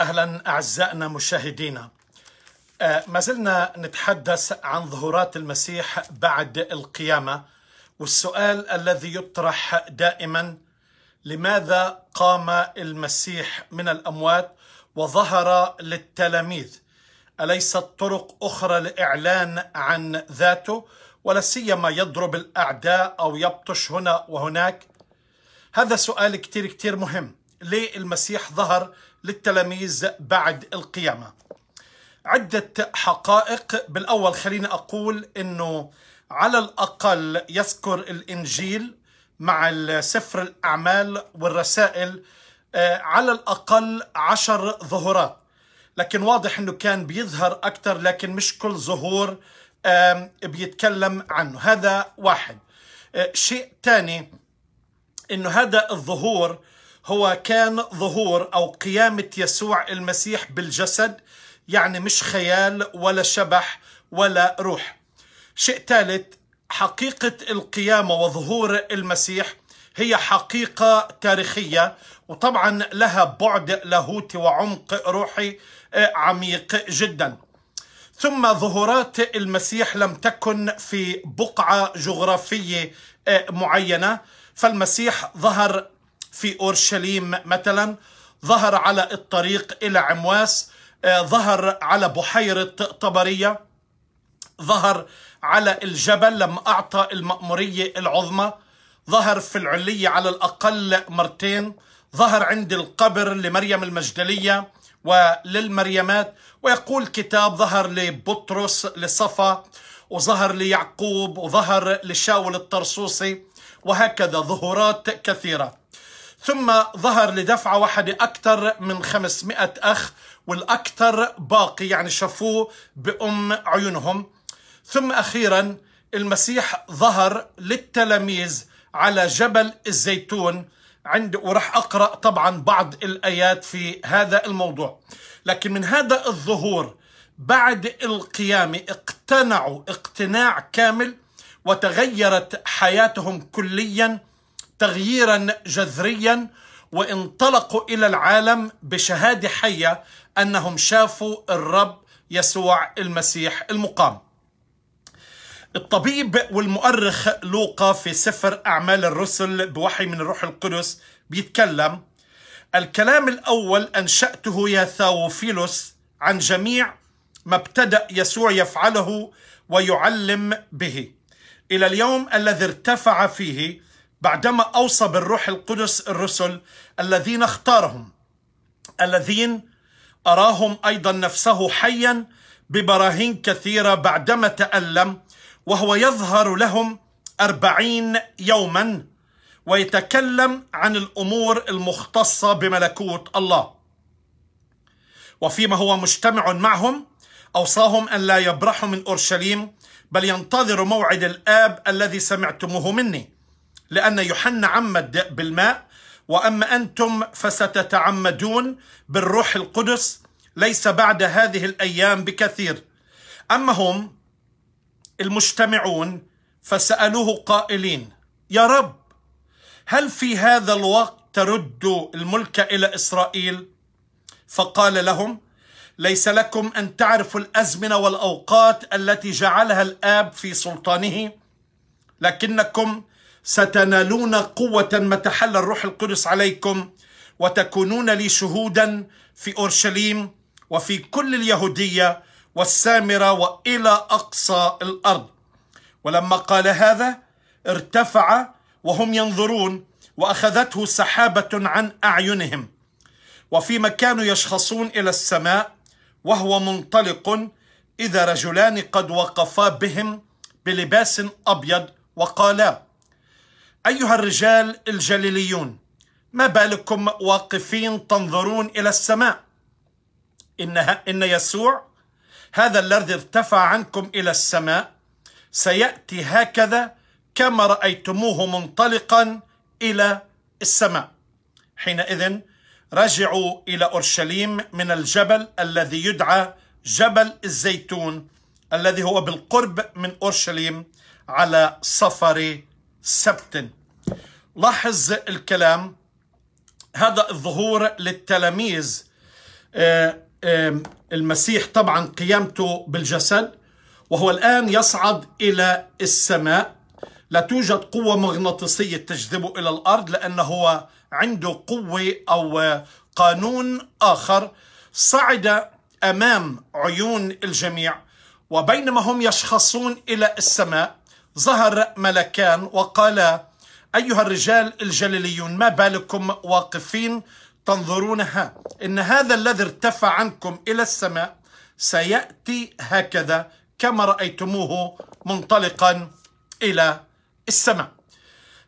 أهلا أعزائنا مشاهدينا آه، ما زلنا نتحدث عن ظهورات المسيح بعد القيامة والسؤال الذي يطرح دائما لماذا قام المسيح من الأموات وظهر للتلاميذ أليست طرق أخرى لإعلان عن ذاته ولا سيما يضرب الأعداء أو يبطش هنا وهناك هذا سؤال كتير كتير مهم ليه المسيح ظهر للتلاميذ بعد القيامة عدة حقائق بالأول خليني أقول أنه على الأقل يذكر الإنجيل مع سفر الأعمال والرسائل آه، على الأقل عشر ظهورات لكن واضح أنه كان بيظهر أكثر لكن مش كل ظهور بيتكلم عنه هذا واحد آه، شيء ثاني أنه هذا الظهور هو كان ظهور أو قيامة يسوع المسيح بالجسد يعني مش خيال ولا شبح ولا روح شيء ثالث حقيقة القيامة وظهور المسيح هي حقيقة تاريخية وطبعا لها بعد لاهوتي وعمق روحي آه، عميق جدا ثم ظهورات المسيح لم تكن في بقعة جغرافية آه، معينة فالمسيح ظهر في أورشليم مثلا ظهر على الطريق إلى عمواس آه، ظهر على بحيرة طبرية ظهر على الجبل لما أعطى المأمورية العظمى ظهر في العلية على الأقل مرتين ظهر عند القبر لمريم المجدلية وللمريمات ويقول كتاب ظهر لبطرس لصفا وظهر ليعقوب وظهر لشاول الطرسوسي وهكذا ظهورات كثيرة ثم ظهر لدفعة واحدة أكثر من 500 أخ والأكثر باقي يعني شافوه بأم عيونهم ثم أخيرا المسيح ظهر للتلاميذ على جبل الزيتون عند وراح أقرأ طبعا بعض الآيات في هذا الموضوع لكن من هذا الظهور بعد القيامة اقتنعوا اقتناع كامل وتغيرت حياتهم كلياً تغييرا جذريا وانطلقوا الى العالم بشهاده حيه انهم شافوا الرب يسوع المسيح المقام. الطبيب والمؤرخ لوقا في سفر اعمال الرسل بوحي من الروح القدس بيتكلم الكلام الاول انشاته يا ثاوفيلوس عن جميع ما ابتدا يسوع يفعله ويعلم به الى اليوم الذي ارتفع فيه بعدما أوصى بالروح القدس الرسل الذين اختارهم الذين أراهم أيضا نفسه حيا ببراهين كثيرة بعدما تألم وهو يظهر لهم أربعين يوما ويتكلم عن الأمور المختصة بملكوت الله وفيما هو مجتمع معهم أوصاهم أن لا يبرحوا من أورشليم بل ينتظروا موعد الآب الذي سمعتموه مني لأن يوحنا عمد بالماء وأما أنتم فستتعمدون بالروح القدس ليس بعد هذه الأيام بكثير أما هم المجتمعون فسألوه قائلين يا رب هل في هذا الوقت ترد الملك إلى إسرائيل فقال لهم ليس لكم أن تعرفوا الأزمنة والأوقات التي جعلها الآب في سلطانه لكنكم ستنالون قوة ما تحل الروح القدس عليكم وتكونون لي شهودا في أورشليم وفي كل اليهودية والسامرة وإلى أقصى الأرض ولما قال هذا ارتفع وهم ينظرون وأخذته سحابة عن أعينهم وفيما كانوا يشخصون إلى السماء وهو منطلق إذا رجلان قد وقفا بهم بلباس أبيض وقالا أيها الرجال الجليليون ما بالكم واقفين تنظرون إلى السماء إنها إن يسوع هذا الذي ارتفع عنكم إلى السماء سيأتي هكذا كما رأيتموه منطلقا إلى السماء حينئذ رجعوا إلى أورشليم من الجبل الذي يدعى جبل الزيتون الذي هو بالقرب من أورشليم على سفر سبت لاحظ الكلام هذا الظهور للتلاميذ آه، آه، المسيح طبعا قيامته بالجسد وهو الآن يصعد إلى السماء لا توجد قوة مغناطيسية تجذبه إلى الأرض لأنه هو عنده قوة أو قانون آخر صعد أمام عيون الجميع وبينما هم يشخصون إلى السماء ظهر ملكان وقال أيها الرجال الجليليون ما بالكم واقفين تنظرونها إن هذا الذي ارتفع عنكم إلى السماء سيأتي هكذا كما رأيتموه منطلقا إلى السماء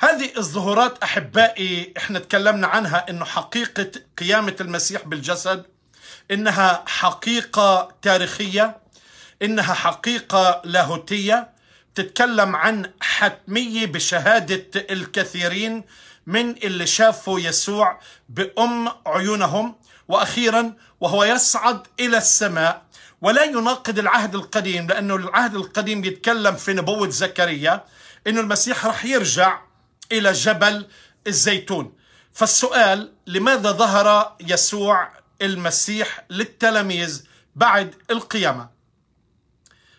هذه الظهورات أحبائي احنا تكلمنا عنها انه حقيقة قيامة المسيح بالجسد انها حقيقة تاريخية انها حقيقة لاهوتية تتكلم عن حتمية بشهادة الكثيرين من اللي شافوا يسوع بأم عيونهم وأخيرا وهو يصعد إلى السماء ولا يناقض العهد القديم لأنه العهد القديم بيتكلم في نبوة زكريا أنه المسيح رح يرجع إلى جبل الزيتون فالسؤال لماذا ظهر يسوع المسيح للتلاميذ بعد القيامة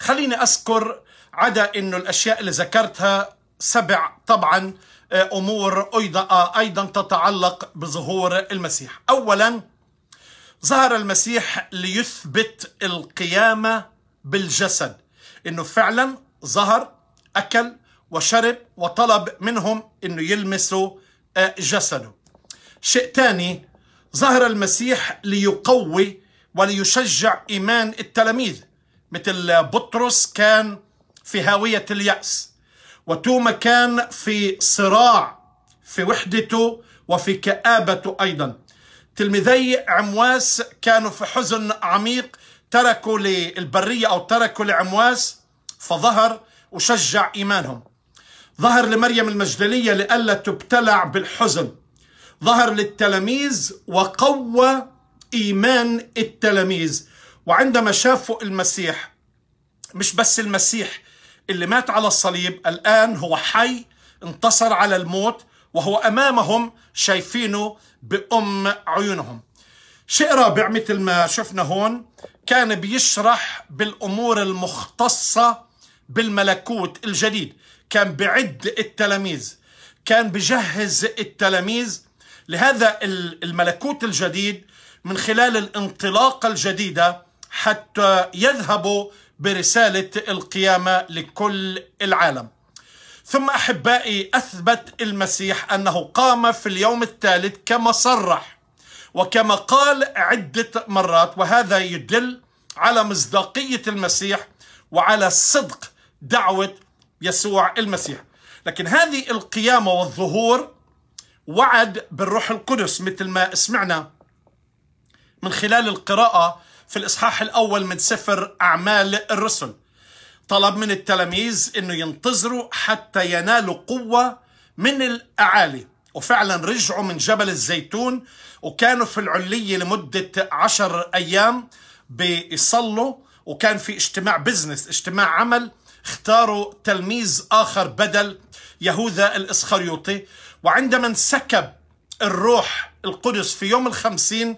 خليني أذكر عدا انه الاشياء اللي ذكرتها سبع طبعا آه، امور ايضا آه، ايضا تتعلق بظهور المسيح. اولا ظهر المسيح ليثبت القيامه بالجسد انه فعلا ظهر اكل وشرب وطلب منهم انه يلمسوا آه، جسده. شيء ثاني ظهر المسيح ليقوي وليشجع ايمان التلاميذ مثل بطرس كان في هاوية اليأس وتوما كان في صراع في وحدته وفي كآبته أيضا تلميذي عمواس كانوا في حزن عميق تركوا للبرية أو تركوا لعمواس فظهر وشجع إيمانهم ظهر لمريم المجدلية لألا تبتلع بالحزن ظهر للتلاميذ وقوى إيمان التلاميذ وعندما شافوا المسيح مش بس المسيح اللي مات على الصليب الآن هو حي انتصر على الموت وهو أمامهم شايفينه بأم عيونهم شيء رابع مثل ما شفنا هون كان بيشرح بالأمور المختصة بالملكوت الجديد كان بعد التلاميذ كان بجهز التلاميذ لهذا الملكوت الجديد من خلال الانطلاقة الجديدة حتى يذهبوا برسالة القيامة لكل العالم ثم أحبائي أثبت المسيح أنه قام في اليوم الثالث كما صرح وكما قال عدة مرات وهذا يدل على مصداقية المسيح وعلى صدق دعوة يسوع المسيح لكن هذه القيامة والظهور وعد بالروح القدس مثل ما سمعنا من خلال القراءة في الإصحاح الأول من سفر أعمال الرسل طلب من التلاميذ أنه ينتظروا حتى ينالوا قوة من الأعالي وفعلا رجعوا من جبل الزيتون وكانوا في العلية لمدة عشر أيام بيصلوا وكان في اجتماع بزنس اجتماع عمل اختاروا تلميذ آخر بدل يهوذا الإسخريوطي وعندما انسكب الروح القدس في يوم الخمسين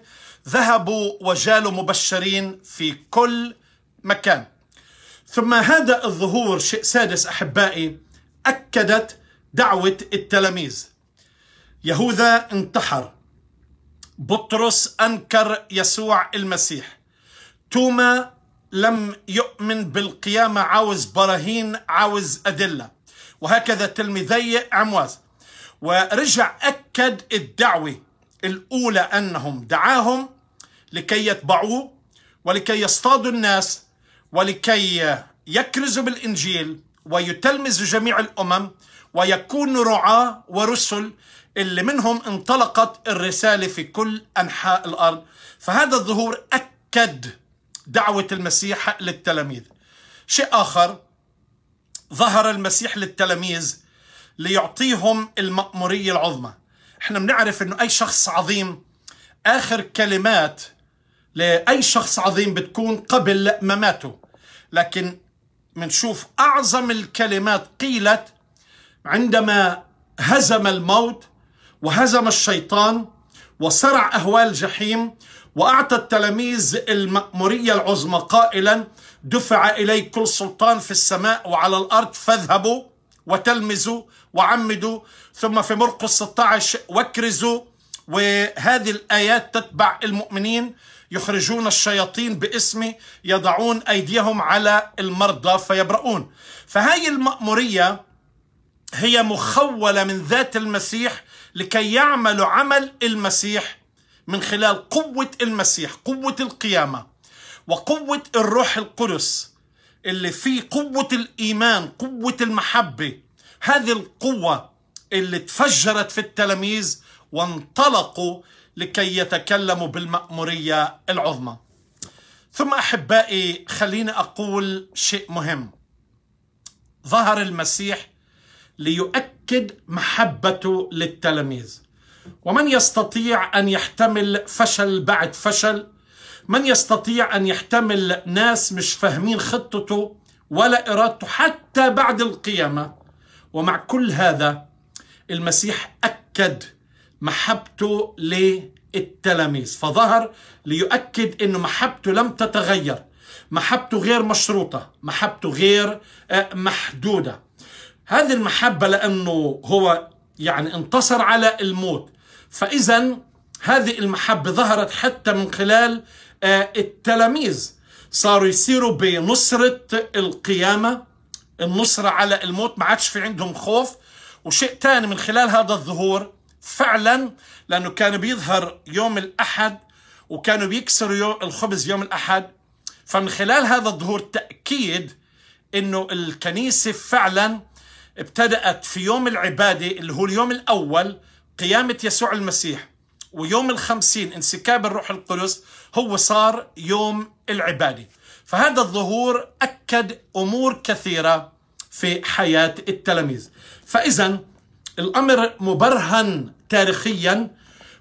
ذهبوا وجالوا مبشرين في كل مكان ثم هذا الظهور شيء سادس أحبائي أكدت دعوة التلاميذ يهوذا انتحر بطرس أنكر يسوع المسيح توما لم يؤمن بالقيامة عاوز براهين عاوز أدلة وهكذا تلميذي عمواز ورجع أكد الدعوة الأولى أنهم دعاهم لكي يتبعوه ولكي يصطادوا الناس ولكي يكرزوا بالإنجيل ويتلمزوا جميع الأمم ويكونوا رعاة ورسل اللي منهم انطلقت الرسالة في كل أنحاء الأرض فهذا الظهور أكد دعوة المسيح للتلاميذ شيء آخر ظهر المسيح للتلاميذ ليعطيهم المأمورية العظمى احنا بنعرف انه اي شخص عظيم اخر كلمات لأي شخص عظيم بتكون قبل مماته لكن منشوف أعظم الكلمات قيلت عندما هزم الموت وهزم الشيطان وصرع أهوال الجحيم وأعطى التلاميذ المأمورية العظمى قائلا دفع إلي كل سلطان في السماء وعلى الأرض فاذهبوا وتلمذوا وعمدوا ثم في مرقس 16 واكرزوا وهذه الآيات تتبع المؤمنين يخرجون الشياطين باسمي يضعون أيديهم على المرضى فيبرؤون فهاي المأمورية هي مخولة من ذات المسيح لكي يعملوا عمل المسيح من خلال قوة المسيح قوة القيامة وقوة الروح القدس اللي في قوة الإيمان قوة المحبة هذه القوة اللي تفجرت في التلاميذ وانطلقوا لكي يتكلموا بالمأمورية العظمى ثم أحبائي خليني أقول شيء مهم ظهر المسيح ليؤكد محبته للتلاميذ ومن يستطيع أن يحتمل فشل بعد فشل من يستطيع أن يحتمل ناس مش فاهمين خطته ولا إرادته حتى بعد القيامة ومع كل هذا المسيح أكد محبته للتلاميذ فظهر ليؤكد أنه محبته لم تتغير محبته غير مشروطة محبته غير آه، محدودة هذه المحبة لأنه هو يعني انتصر على الموت فإذا هذه المحبة ظهرت حتى من خلال آه، التلاميذ صاروا يسيروا بنصرة القيامة النصرة على الموت ما عادش في عندهم خوف وشيء ثاني من خلال هذا الظهور فعلا لانه كان بيظهر يوم الاحد وكانوا بيكسروا يوم الخبز يوم الاحد فمن خلال هذا الظهور تاكيد انه الكنيسه فعلا ابتدات في يوم العباده اللي هو اليوم الاول قيامه يسوع المسيح ويوم الخمسين انسكاب الروح القدس هو صار يوم العباده فهذا الظهور اكد امور كثيره في حياه التلاميذ فاذا الأمر مبرهن تاريخيا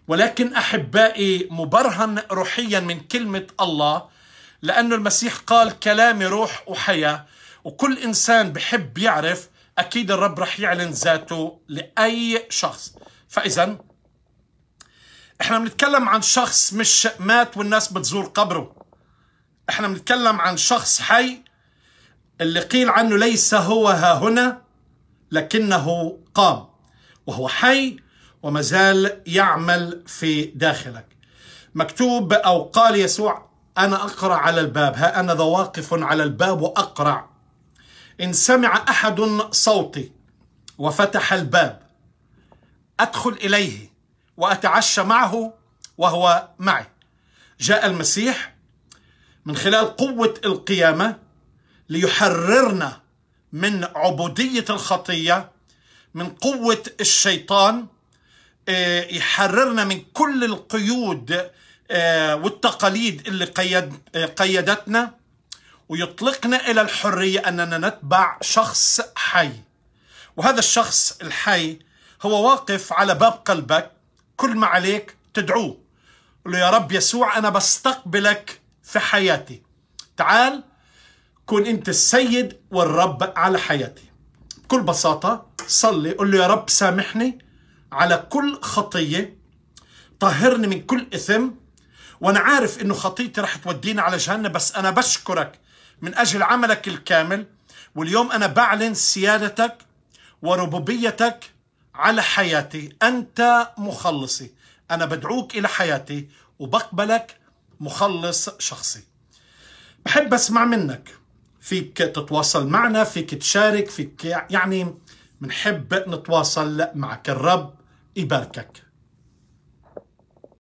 ولكن أحبائي مبرهن روحيا من كلمة الله لأن المسيح قال كلامي روح وحياة وكل إنسان بحب يعرف أكيد الرب رح يعلن ذاته لأي شخص فإذا إحنا بنتكلم عن شخص مش مات والناس بتزور قبره إحنا بنتكلم عن شخص حي اللي قيل عنه ليس هو ها هنا لكنه قام وهو حي وما زال يعمل في داخلك مكتوب أو قال يسوع أنا أقرع على الباب ها أنا ذا واقف على الباب وأقرع إن سمع أحد صوتي وفتح الباب أدخل إليه وأتعشى معه وهو معي جاء المسيح من خلال قوة القيامة ليحررنا من عبودية الخطية من قوة الشيطان آه، يحررنا من كل القيود آه، والتقاليد اللي قيد قيدتنا ويطلقنا إلى الحرية أننا نتبع شخص حي وهذا الشخص الحي هو واقف على باب قلبك كل ما عليك تدعوه له يا رب يسوع أنا بستقبلك في حياتي تعال كن أنت السيد والرب على حياتي بكل بساطة صلي قل له يا رب سامحني على كل خطية طهرني من كل إثم وأنا عارف إنه خطيتي رح توديني على جهنم بس أنا بشكرك من أجل عملك الكامل واليوم أنا بعلن سيادتك وربوبيتك على حياتي أنت مخلصي أنا بدعوك إلى حياتي وبقبلك مخلص شخصي بحب أسمع منك فيك تتواصل معنا فيك تشارك فيك يعني منحب نتواصل معك الرب يباركك